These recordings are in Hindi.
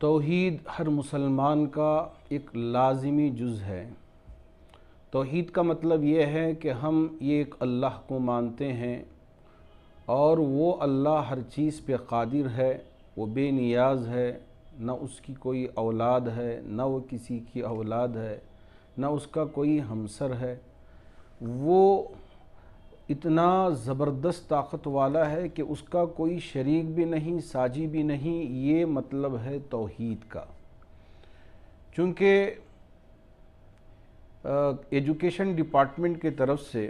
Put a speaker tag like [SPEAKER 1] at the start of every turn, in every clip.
[SPEAKER 1] तोहीद हर मुसलमान का एक लाजमी जुज़ है तोहीद का मतलब यह है कि हम ये एक अल्लाह को मानते हैं और वो अल्लाह हर चीज़ पे कादिर है वो बेनियाज है ना उसकी कोई औलाद है ना वो किसी की औलाद है ना उसका कोई हमसर है वो इतना ज़बरदस्त ताकत वाला है कि उसका कोई शरीक भी नहीं साजी भी नहीं ये मतलब है तोहद का चूँकि एजुकेशन डिपार्टमेंट के तरफ से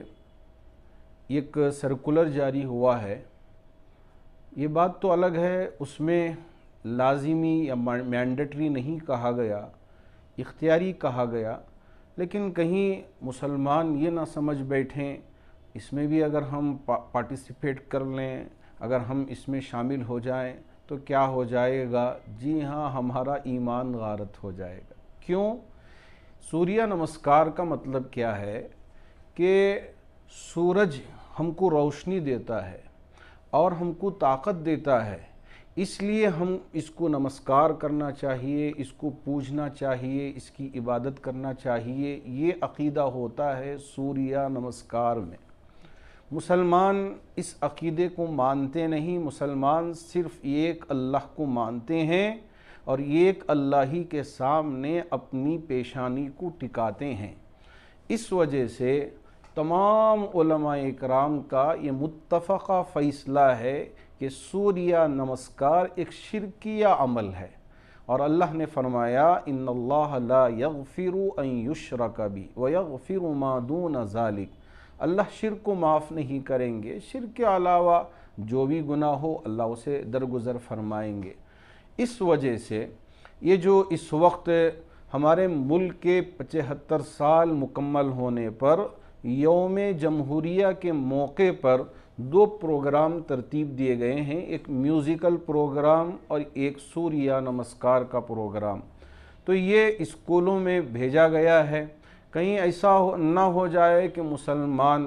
[SPEAKER 1] एक सर्कुलर जारी हुआ है ये बात तो अलग है उसमें लाजिमी या मैंडेटरी नहीं कहा गया इख्तियारी कहा गया लेकिन कहीं मुसलमान ये ना समझ बैठें इसमें भी अगर हम पार्टिसिपेट कर लें अगर हम इसमें शामिल हो जाएं तो क्या हो जाएगा जी हाँ हमारा ईमान गारत हो जाएगा क्यों सूर्य नमस्कार का मतलब क्या है कि सूरज हमको रोशनी देता है और हमको ताकत देता है इसलिए हम इसको नमस्कार करना चाहिए इसको पूजना चाहिए इसकी इबादत करना चाहिए ये अकीदा होता है सूर्या नमस्कार में मुसलमान इस अकीदे को मानते नहीं मुसलमान सिर्फ़ एक अल्लाह को मानते हैं और एक अल्लाह ही के सामने अपनी पेशानी को टिकाते हैं इस वजह से तमाम कराम का ये मुतफ़ा फ़ैसला है कि सूर्या नमस्कार एक शिरकिया अमल है और अल्लाह ने फरमाया इन ला यगफ़िर युशर कभी व फिर मादून ज़ालिक अल्लाह शिर को माफ़ नहीं करेंगे शिर के अलावा जो भी गुना हो अल्लाह उसे दरगुजर फरमाएंगे इस वजह से ये जो इस वक्त हमारे मुल्क के पचहत्तर साल मुकम्मल होने पर योम जमहूरिया के मौके पर दो प्रोग्राम तरतीब दिए गए हैं एक म्यूज़िकल प्रोग्राम और एक सूर्या नमस्कार का प्रोग्राम तो ये स्कूलों में भेजा गया है कहीं ऐसा हो ना हो जाए कि मुसलमान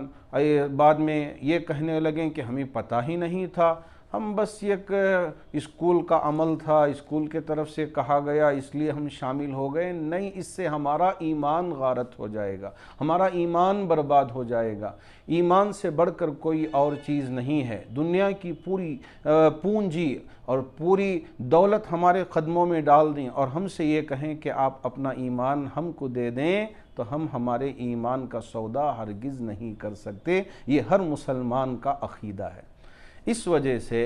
[SPEAKER 1] बाद में ये कहने लगें कि हमें पता ही नहीं था हम बस एक स्कूल का अमल था स्कूल के तरफ से कहा गया इसलिए हम शामिल हो गए नहीं इससे हमारा ईमान गारत हो जाएगा हमारा ईमान बर्बाद हो जाएगा ईमान से बढ़कर कोई और चीज़ नहीं है दुनिया की पूरी पूंजी और पूरी दौलत हमारे कदमों में डाल दें और हमसे ये कहें कि आप अपना ईमान हमको दे दें तो हम हमारे ईमान का सौदा हरगिज़ नहीं कर सकते ये हर मुसलमान का अखीदा है इस वजह से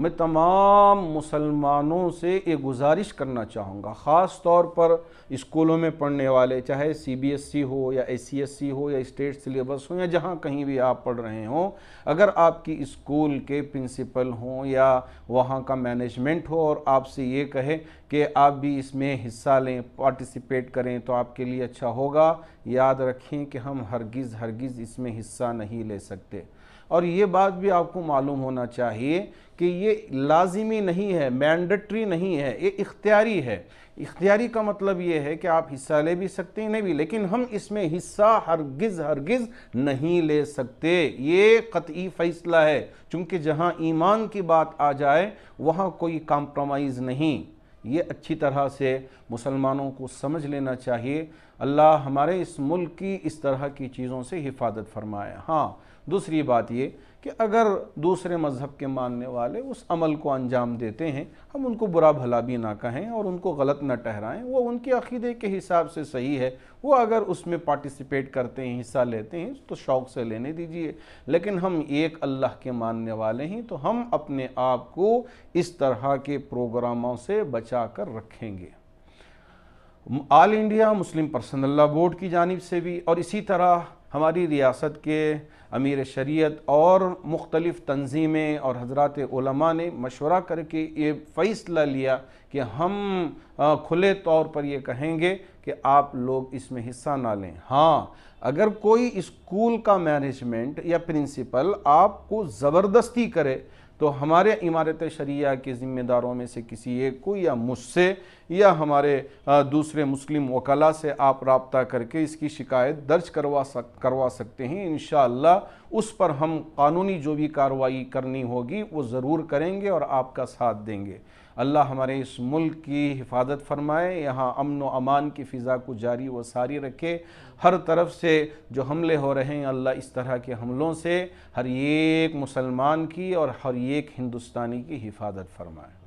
[SPEAKER 1] मैं तमाम मुसलमानों से ये गुजारिश करना चाहूँगा ख़ास तौर पर स्कूलों में पढ़ने वाले चाहे सीबीएसई e हो या सी e हो या स्टेट सिलेबस हो या जहाँ कहीं भी आप पढ़ रहे हों अगर आपकी स्कूल के प्रिंसिपल हों या वहाँ का मैनेजमेंट हो और आपसे ये कहे कि आप भी इसमें हिस्सा लें पार्टिसिपेट करें तो आपके लिए अच्छा होगा याद रखें कि हम हरगिज़ हरगिज़ इसमें हिस्सा नहीं ले सकते और ये बात भी आपको मालूम होना चाहिए कि ये लाजिमी नहीं है मैंडट्री नहीं है ये इख्तियारी है इख्तियारी का मतलब ये है कि आप हिस्सा ले भी सकते हैं नहीं भी लेकिन हम इसमें हिस्सा हरगिज़ हरगिज़ नहीं ले सकते ये कतई फ़ैसला है चूँकि जहाँ ईमान की बात आ जाए वहाँ कोई कॉम्प्रोमाइज़ नहीं ये अच्छी तरह से मुसलमानों को समझ लेना चाहिए अल्लाह हमारे इस मुल्क की इस तरह की चीज़ों से हिफाजत फरमाए हाँ दूसरी बात ये कि अगर दूसरे मज़हब के मानने वाले उस अमल को अंजाम देते हैं हम उनको बुरा भला भी ना कहें और उनको गलत ना ठहराएं वो उनके अकीदे के हिसाब से सही है वो अगर उसमें पार्टिसिपेट करते हैं हिस्सा लेते हैं तो शौक़ से लेने दीजिए लेकिन हम एक अल्लाह के मानने वाले हैं तो हम अपने आप को इस तरह के प्रोग्रामों से बचा कर रखेंगे All India Muslim personal board की जानब से भी और इसी तरह हमारी रियासत के अमीर शरीयत और मुख्तलिफ़ तंजीमें और हजरत उलमा ने मशवरा करके ये फ़ैसला लिया कि हम खुले तौर पर ये कहेंगे कि आप लोग इसमें हिस्सा ना लें हाँ अगर कोई स्कूल का मैनेजमेंट या प्रिंसिपल आपको ज़बरदस्ती करे तो हमारे इमारत शरिया के ज़िम्मेदारों में से किसी एक को या मुझसे या हमारे दूसरे मुस्लिम वकला से आप रबता करके इसकी शिकायत दर्ज करवा सक करवा सकते हैं इन उस पर हम कानूनी जो भी कार्रवाई करनी होगी वो ज़रूर करेंगे और आपका साथ देंगे अल्लाह हमारे इस मुल्क की हिफाजत फरमाए यहाँ अमन व अमान की फ़िज़ा को जारी व सारी रखे हर तरफ से जो हमले हो रहे हैं अल्लाह इस तरह के हमलों से हर एक मुसलमान की और हर एक हिंदुस्तानी की हिफाजत फरमाए